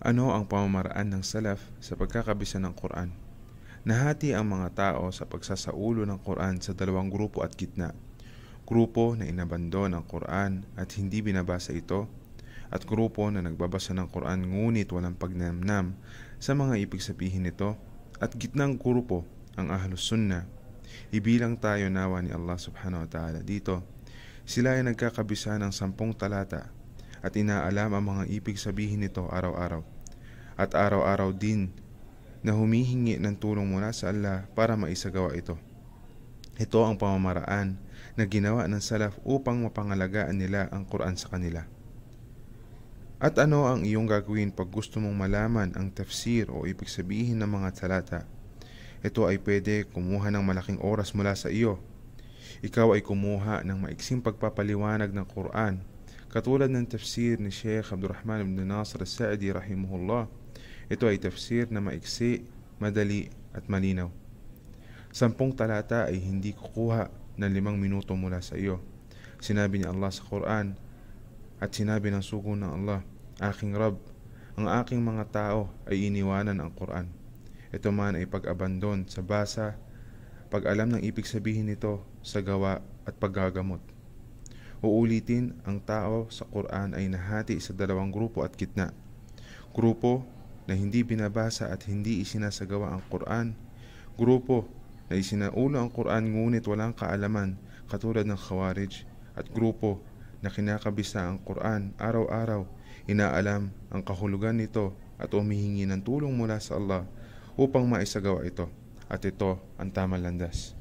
Ano ang pamamaraan ng Salaf sa pagkakabisa ng Quran? Nahati ang mga tao sa pagsasaulo ng Quran sa dalawang grupo at gitna. Grupo na inabandon ang Quran at hindi binabasa ito at grupo na nagbabasa ng Quran ngunit walang pagnamnam sa mga ibig sabihin nito at gitnang grupo ang Ahlus Sunnah. Ibilang tayo nawa ni Allah subhanahu wa ta'ala dito. Sila ay nagkakabisa ng sampung talata at inaalam ang mga ibig sabihin nito araw-araw. At araw-araw din na humihingi ng tulong mula sa Allah para maisagawa ito. Ito ang pamamaraan na ginawa ng salaf upang mapangalagaan nila ang Quran sa kanila. At ano ang iyong gagawin pag gusto mong malaman ang tafsir o ibig sabihin ng mga talata? Ito ay pwede kumuha ng malaking oras mula sa iyo. Ikaw ay kumuha ng maiksing pagpapaliwanag ng Quran Katulad ng tafsir ni Sheikh Abdul Rahman ibn Nasr al-Sa'di rahimahullah, ito ay tafsir na maiksi, madali at malinaw. Sampung talata ay hindi kukuha ng limang minuto mula sa iyo. Sinabi ni Allah sa Quran at sinabi ng sugo ng Allah, Aking Rab, ang aking mga tao ay iniwanan ang Quran. Ito man ay pag-abandon sa basa, pag-alam ng ibig sabihin nito sa gawa at paggagamot. Uulitin, ang tao sa Quran ay nahati sa dalawang grupo at kitna. Grupo na hindi binabasa at hindi isinasagawa ang Quran. Grupo na isinaulo ang Quran ngunit walang kaalaman katulad ng Khawarij at grupo na kinakabisa ang Quran araw-araw, inaalam ang kahulugan nito at umihingi ng tulong mula sa Allah upang maisagawa ito at ito ang tamang landas.